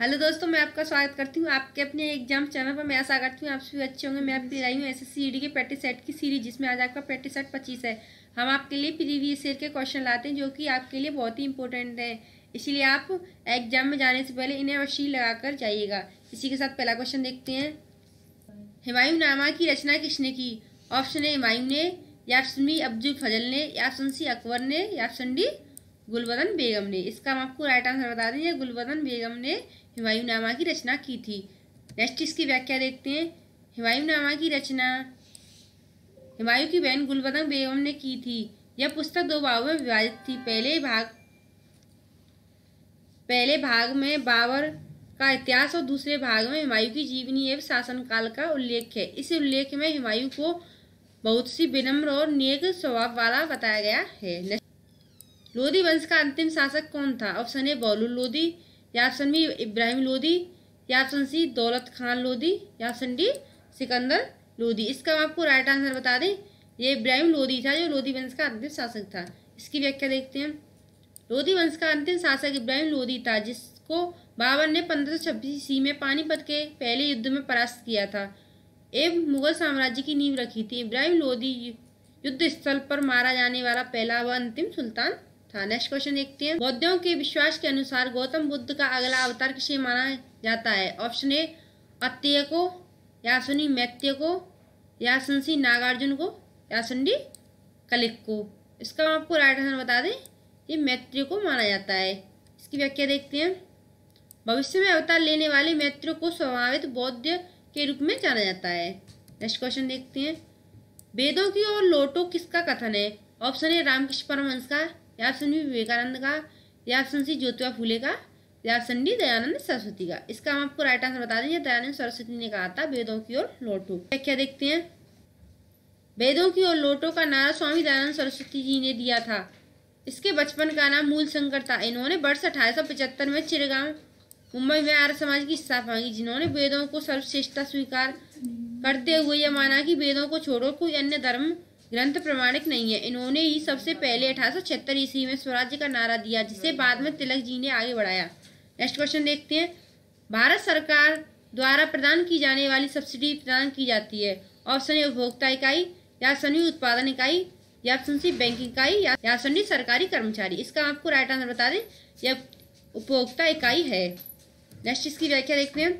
hello दोस्तों मैं आपका स्वागत करती हूँ आपके अपने एग्जाम चैनल पर मैं आशा करती हूँ आप सभी अच्छे होंगे मैं भी आई हूँ एस एस e के प्रैक्टिस सेट की सीरीज जिसमें आज आपका प्रैक्टिस सेट पच्चीस है हम आपके लिए प्रीवियस ईयर के क्वेश्चन लाते हैं जो कि आपके लिए बहुत ही इंपॉर्टेंट है इसीलिए आप एग्जाम में जाने से पहले इन्हें अवश्य कर जाइएगा इसी के साथ पहला क्वेश्चन देखते हैं हिमायू नामा की रचना किसने की ऑप्शन है हिमायू ने या ऑप्शन बी अब्दुल फजल ने या ऑप्शन सी अकबर ने या ऑप्शन डी गुलबदन बेगम ने इसका हम आपको राइट आंसर बता दें गुलबदन बेगम ने हिमायूनामा की रचना की थी नेक्स्ट इसकी व्याख्या देखते हैं हिमायूनामा की रचना हिमायू की बहन गुलबदंग बेगम ने की थी यह पुस्तक दो भागों में विभाजित थी पहले भाग पहले भाग में बाबर का इतिहास और दूसरे भाग में हिमायू की जीवनी एवं शासनकाल का उल्लेख है इस उल्लेख में हिमायू को बहुत सी विनम्र और नेक स्वभाव वाला बताया गया है लोधी वंश का अंतिम शासक कौन था ऑप्शन है बौलू लोधी या ऑप्शन बी इब्राहिम लोधी या ऑप्शन सी दौलत खान लोधी या ऑप्शन डी सिकंदर लोधी इसका आपको राइट आंसर बता दें ये इब्राहिम लोधी था जो लोधी वंश का अंतिम शासक था इसकी व्याख्या देखते हैं लोधी वंश का अंतिम शासक इब्राहिम लोधी था जिसको बाबर ने पंद्रह सौ छब्बीस ईस्वी में पानीपत के पहले युद्ध में परास्त किया था एवं मुगल साम्राज्य की नींव रखी थी इब्राहिम लोधी युद्ध स्थल पर मारा जाने वाला पहला व अंतिम सुल्तान हाँ नेक्स्ट क्वेश्चन देखते हैं बौद्धों के विश्वास के अनुसार गौतम बुद्ध का अगला अवतार किसे माना जाता है ऑप्शन ए अत्यय को सुनी मैत्य को या सुनसी नागार्जुन को या सुनडी कलिक को इसका हम आपको राइट आंसर बता दें ये मैत्रिय को माना जाता है इसकी व्याख्या देखते हैं भविष्य में अवतार लेने वाले मैत्रिय को स्वभावित बौद्ध के रूप में जाना जाता है नेक्स्ट क्वेश्चन देखते हैं वेदों की ओर लोटो किसका कथन है ऑप्शन है रामकृष्ण परमहंस का या ऑप्शन बी विवेकानंद का या ऑप्शन सी ज्योतिबा फूले का या ऑप्शन डी दयानंद सरस्वती का इसका हम आपको राइट आंसर बता दें दयानंद सरस्वती ने कहा था वेदों की ओर लोटो क्या देखते हैं वेदों की ओर लोटो का नारा स्वामी दयानंद सरस्वती जी ने दिया था इसके बचपन का नाम मूल शंकर था इन्होंने वर्ष अठारह में चिरगांव मुंबई में आर्य समाज की स्थापना की जिन्होंने वेदों को सर्वश्रेष्ठता स्वीकार करते हुए यह माना कि वेदों को छोड़ो कोई अन्य धर्म ग्रंथ प्रमाणिक नहीं है इन्होंने ही सबसे पहले अठारह ईस्वी में स्वराज्य का नारा दिया जिसे बाद में तिलक जी ने आगे बढ़ाया नेक्स्ट क्वेश्चन देखते हैं भारत सरकार द्वारा प्रदान की जाने वाली सब्सिडी प्रदान की जाती है ऑप्शन ए उपभोक्ता इकाई या सनी उत्पादन इकाई या ऑप्शन सी बैंक इकाई या, या सनी सरकारी कर्मचारी इसका आपको राइट आंसर बता दें यह उपभोक्ता इकाई है नेक्स्ट इसकी व्याख्या देखते हैं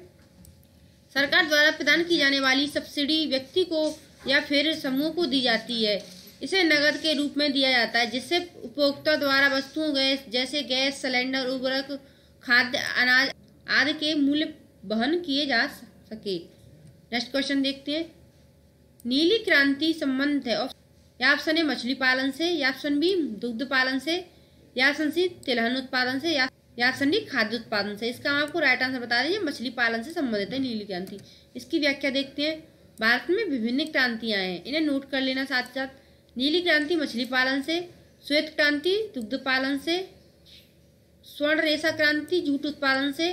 सरकार द्वारा प्रदान की जाने वाली सब्सिडी व्यक्ति को या फिर समूह को दी जाती है इसे नगद के रूप में दिया जाता है जिससे उपभोक्ता द्वारा वस्तुओं गैस जैसे गैस सिलेंडर उर्वरक खाद्य अनाज आदि के मूल्य वहन किए जा सके नेक्स्ट क्वेश्चन देखते हैं नीली क्रांति संबंध है या ऑप्शन है मछली पालन से या ऑप्शन बी दुग्ध पालन से या ऑप्शन सी तिलहन उत्पादन से या ऑप्शन डी खाद्य उत्पादन से इसका आपको राइट आंसर बता दीजिए मछली पालन से संबंधित है नीली क्रांति इसकी व्याख्या देखते हैं भारत में विभिन्न क्रांतियाँ हैं इन्हें नोट कर लेना साथ साथ नीली क्रांति मछली पालन से श्वेत क्रांति दुग्ध पालन से स्वर्ण रेशा क्रांति जूट उत्पादन से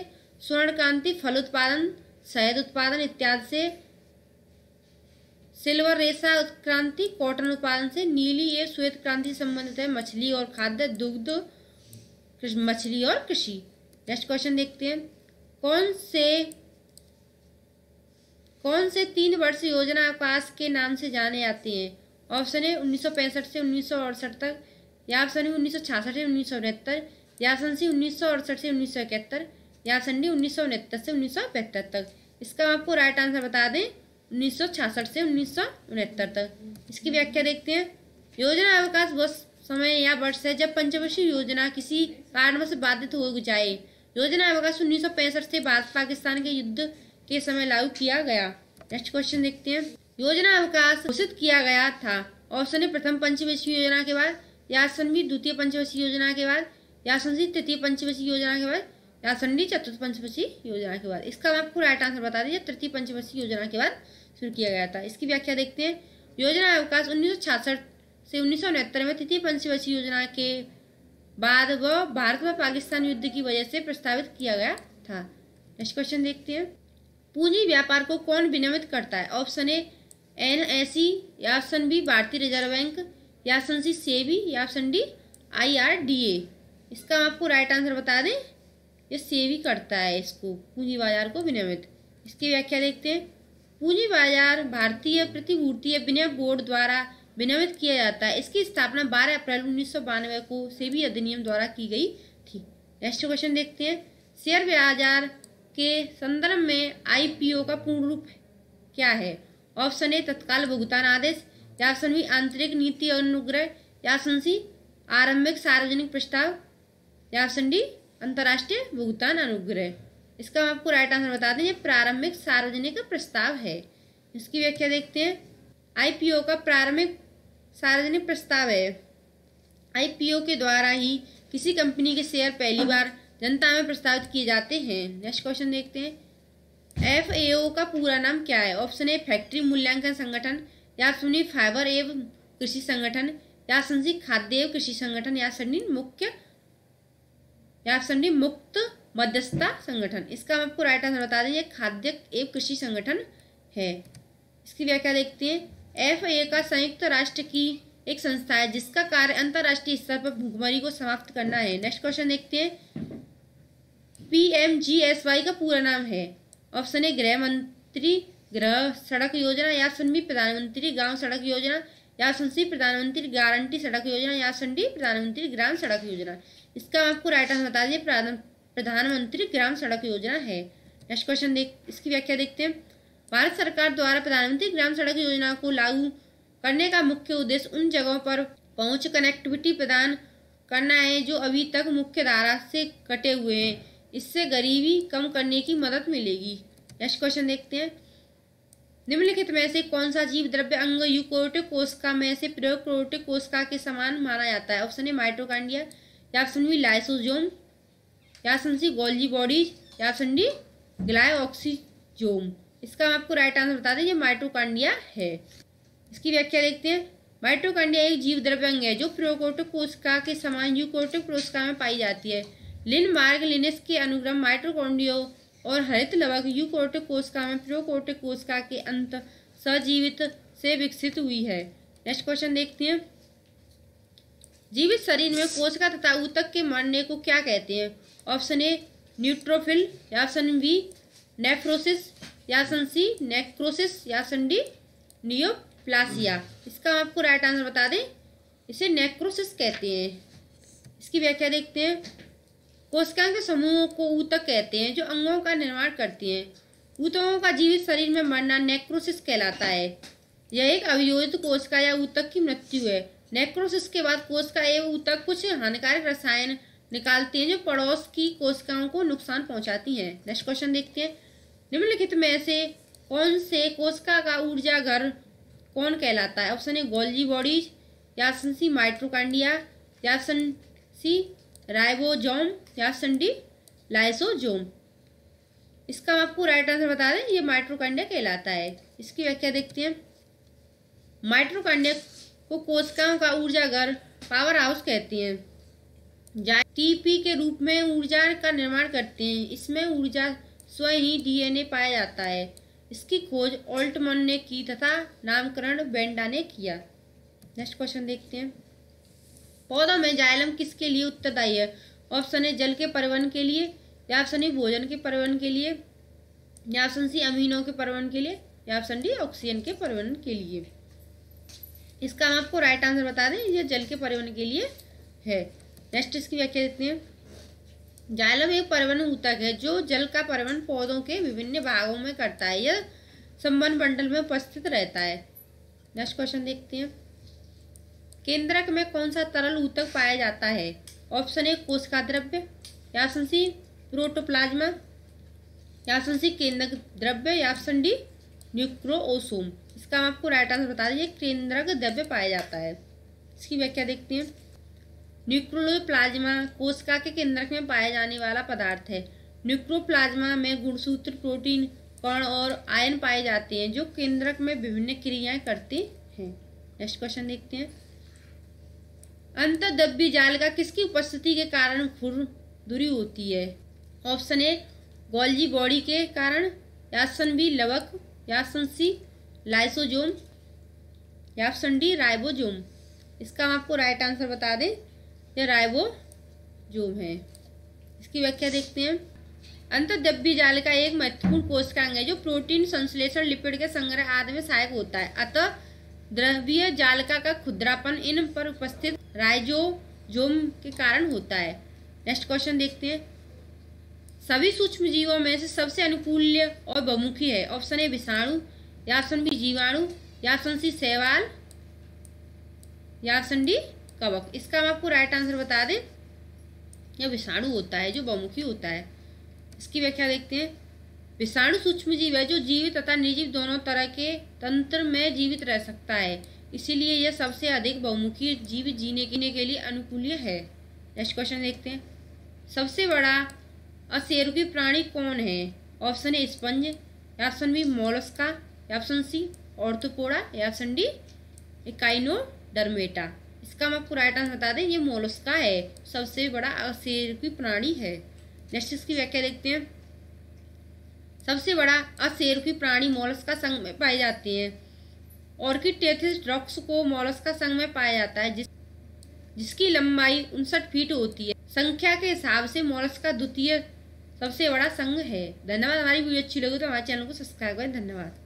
स्वर्ण क्रांति फल उत्पादन शहद उत्पादन इत्यादि से सिल्वर रेशा क्रांति कॉटन उत्पादन से नीली ये श्वेत क्रांति संबंधित है मछली और खाद्य दुग्ध मछली और कृषि नेक्स्ट क्वेश्चन देखते हैं कौन से कौन से तीन वर्ष योजना पास के नाम से जाने जाते हैं ऑप्शन है उन्नीस से उन्नीस तक या ऑप्शन है उन्नीस से उन्नीस या ऑप्शन सी उन्नीस से उन्नीस या ऑप्शन डी उन्नीस से उन्नीस तक इसका आपको राइट आंसर बता दें उन्नीस से उन्नीस तक इसकी व्याख्या देखते हैं योजना अवकाश वर्ष समय या वर्ष है जब पंचवर्षीय योजना किसी कारणवश बाधित हो जाए योजना अवकाश उन्नीस से बाद पाकिस्तान के युद्ध के समय लागू किया गया नेक्स्ट क्वेश्चन देखते हैं योजना अवकाश घोषित किया गया था ऑप्शन है प्रथम पंचवर्षीय योजना के बाद या भी द्वितीय पंचवर्षीय योजना के बाद या सी तृतीय पंचवर्षीय योजना के बाद या डी चतुर्थ पंचवर्षीय योजना के बाद इसका आपको राइट आंसर बता दीजिए तृतीय पंचवर्षीय योजना के बाद शुरू किया गया था इसकी व्याख्या देखते हैं योजना अवकाश उन्नीस से उन्नीस में तृतीय पंचवर्षीय योजना के बाद वह भारत व पाकिस्तान युद्ध की वजह से प्रस्तावित किया गया था नेक्स्ट क्वेश्चन देखते हैं पूंजी व्यापार को कौन विनियमित करता है option A N S E या ऑप्शन बी भारतीय रिजर्व बैंक या ऑप्शन सी सेबी या option D I R D A इसका आपको राइट आंसर बता दें ये सेबी करता है इसको पूंजी बाजार को विनियमित इसकी व्याख्या देखते हैं पूंजी बाजार भारतीय प्रतिभूति विनियम बोर्ड द्वारा विनियमित किया जाता है इसकी स्थापना बारह अप्रैल उन्नीस को सेबी अधिनियम द्वारा की गई थी नेक्स्ट क्वेश्चन देखते हैं शेयर बाजार के संदर्भ में आईपीओ का पूर्ण रूप क्या है ऑप्शन ए तत्काल भुगतान आदेश या ऑप्शन बी आंतरिक नीति और अनुग्रह या ऑप्शन सी आरंभिक सार्वजनिक प्रस्ताव या ऑप्शन डी अंतर्राष्ट्रीय भुगतान अनुग्रह इसका हम आपको राइट आंसर बता दें ये प्रारंभिक सार्वजनिक प्रस्ताव है इसकी व्याख्या देखते हैं आईपीओ का प्रारंभिक सार्वजनिक प्रस्ताव है आईपीओ के द्वारा ही किसी कंपनी के शेयर पहली बार जनता में प्रस्तावित किए जाते हैं नेक्स्ट क्वेश्चन देखते हैं एफ का पूरा नाम क्या है ऑप्शन ए फैक्ट्री मूल्यांकन संगठन या सुनी फाइबर एवं कृषि संगठन या ऑप्शन सी खाद्य एवं कृषि संगठन या ऑप्शन मुख्य या ऑप्शन डी मुक्त मध्यस्थता संगठन इसका हम आपको राइट आंसर बता दें ये खाद्य एवं कृषि संगठन है इसकी व्याख्या देखते हैं एफ ए का संयुक्त राष्ट्र की एक संस्था है जिसका कार्य अंतर्राष्ट्रीय स्तर पर भूखमरी को समाप्त करना है नेक्स्ट क्वेश्चन देखते हैं पीएमजीएसवाई का पूरा नाम है ऑप्शन ए गृह मंत्री गृह सड़क योजना या ऑप्शन बी प्रधानमंत्री गांव सड़क योजना या ऑप्शन सी प्रधानमंत्री गारंटी सड़क योजना या ऑप्शन डी प्रधानमंत्री ग्राम सड़क योजना इसका आपको राइट आंसर बता दिए प्रधानमंत्री ग्राम सड़क योजना है नेक्स्ट क्वेश्चन देख इसकी व्याख्या देखते हैं भारत सरकार द्वारा प्रधानमंत्री ग्राम सड़क योजना को लागू करने का मुख्य उद्देश्य उन जगहों पर पहुंच कनेक्टिविटी प्रदान करना है जो अभी तक मुख्य धारा से कटे हुए हैं इससे गरीबी कम करने की मदद मिलेगी नेक्स्ट क्वेश्चन देखते हैं निम्नलिखित में से कौन सा जीव द्रव्य अंग यूकोटिक कोशिका में से प्रयोगिक कोशिका के समान माना जाता है ऑप्शन ए माइट्रोकांडिया या ऑप्शन बी लाइसोजोम या ऑप्शन सी गोल्जी बॉडीज या ऑप्शन डी ग्लायोक्सीजोम इसका हम आपको राइट आंसर बता दें ये माइट्रोकांडिया है इसकी व्याख्या देखते हैं माइट्रोकांडिया एक जीव द्रव्य अंग है जो प्रोकोटिक कोशिका के समान यूकोटिक कोशिका में पाई जाती है लिन मार्ग लिनेस के अनुग्रम माइट्रोकॉन्डियो और हरित लवक यूकोटिक कोशिका में प्रोकोटिक कोशिका के अंत सजीवित से विकसित हुई है नेक्स्ट क्वेश्चन देखते हैं जीवित शरीर में कोशिका तथा ऊतक के मरने को क्या कहते हैं ऑप्शन ए न्यूट्रोफिल या ऑप्शन बी नेफ्रोसिस या ऑप्शन सी नेक्रोसिस या ऑप्शन डी नियोप्लासिया इसका आपको राइट आंसर बता दें इसे नेक्रोसिस कहते हैं इसकी व्याख्या देखते हैं कोशिकाओं के समूहों को ऊतक कहते हैं जो अंगों का निर्माण करती हैं ऊतकों का जीवित शरीर में मरना नेक्रोसिस कहलाता है यह एक अवियोजित कोशिका या ऊतक की मृत्यु है नेक्रोसिस के बाद कोशिका एवं ऊतक कुछ हानिकारक रसायन निकालती हैं जो पड़ोस की कोशिकाओं को नुकसान पहुंचाती हैं नेक्स्ट क्वेश्चन देखते हैं निम्नलिखित में से कौन से कोशिका का ऊर्जा घर कौन कहलाता है ऑप्शन ए गोल्जी बॉडीज या ऑप्शन सी माइट्रोकांडिया या ऑप्शन सी राइबोजोम या संडी लाइसोजोम इसका आपको राइट आंसर बता दें ये माइट्रोकांडिया कहलाता है इसकी व्याख्या देखते हैं माइट्रोकांडिया को कोशिकाओं का ऊर्जा घर पावर हाउस कहते हैं जहाँ टीपी के रूप में ऊर्जा का निर्माण करते हैं इसमें ऊर्जा स्वयं ही डीएनए पाया जाता है इसकी खोज ऑल्टमन ने की तथा नामकरण बेंडा ने किया नेक्स्ट क्वेश्चन देखते हैं पौधों में जाइलम किसके लिए उत्तरदायी है ऑप्शन है जल के परिवहन के लिए या ऑप्शन है भोजन के परिवहन के लिए या ऑप्शन सी अमीनों के परिवहन के लिए या ऑप्शन डी ऑक्सीजन के परिवहन के लिए इसका हम आपको राइट आंसर बता दें यह जल के परिवहन के लिए है नेक्स्ट इसकी व्याख्या देते हैं जाइलम एक परिवहन ऊतक है जो जल का परिवहन पौधों के विभिन्न भागों में करता है यह संबंध बंडल में उपस्थित रहता है नेक्स्ट क्वेश्चन देखते हैं केंद्रक में कौन सा तरल ऊतक पाया जाता है ऑप्शन ए कोश का द्रव्य या ऑप्शन सी प्रोटोप्लाज्मा या ऑप्शन सी केंद्रक द्रव्य या ऑप्शन डी ओसोम इसका हम आपको राइट आंसर बता दीजिए केंद्रक द्रव्य पाया जाता है इसकी व्याख्या देखते हैं न्यूक्रोलो प्लाज्मा कोशिका के केंद्रक में पाया जाने वाला पदार्थ है न्यूक्रोप्लाज्मा में गुणसूत्र प्रोटीन कण और आयन पाए जाते हैं जो केंद्रक में विभिन्न क्रियाएं करते हैं नेक्स्ट क्वेश्चन देखते हैं अंतर्दब्बी जाल का किसकी उपस्थिति के कारण खुरदुरी होती है ऑप्शन ए गोल्जी बॉडी के कारण यासन बी लवक यासन C lysosome option D ribosome इसका हम आपको राइट आंसर बता दें यह राइबोजोम है इसकी व्याख्या देखते हैं अंतर्द्रव्य जाल का एक महत्वपूर्ण कोशिकांग है जो प्रोटीन संश्लेषण लिपिड के संग्रह आदि में सहायक होता है अतः द्रव्य जालका का खुदरापन इन पर उपस्थित जोम के कारण होता है नेक्स्ट क्वेश्चन देखते हैं सभी सूक्ष्म जीवों में से सबसे अनुकूल्य और बहुमुखी है ऑप्शन ए विषाणु या ऑप्शन बी जीवाणु या ऑप्शन सी सेवाल या ऑप्शन डी कवक इसका हम आपको राइट आंसर बता दें यह विषाणु होता है जो बहुमुखी होता है इसकी व्याख्या देखते हैं विषाणु सूक्ष्मजीव है जो जीवित तथा निर्जीव दोनों तरह के तंत्र में जीवित रह सकता है इसीलिए यह सबसे अधिक बहुमुखी जीव जीने के लिए अनुकूल्य है नेक्स्ट क्वेश्चन देखते हैं सबसे बड़ा असेरुकी प्राणी कौन है ऑप्शन ए स्पंज या ऑप्शन बी मोलस्का या ऑप्शन सी ऑर्थोपोड़ा या ऑप्शन डी डरमेटा इसका हम आपको राइट आंसर बता दें ये मोलस्का है सबसे बड़ा असेरुकी प्राणी है नेक्स्ट इसकी व्याख्या देखते हैं सबसे बड़ा अशेरुखी प्राणी का संघ में पाए जाते हैं ऑर्किड टेथिस ड्रॉक्स को का संघ में पाया जाता है जिस जिसकी लंबाई उनसठ फीट होती है संख्या के हिसाब से का द्वितीय सबसे बड़ा संघ है धन्यवाद हमारी वीडियो अच्छी लगी तो हमारे चैनल को सब्सक्राइब करें धन्यवाद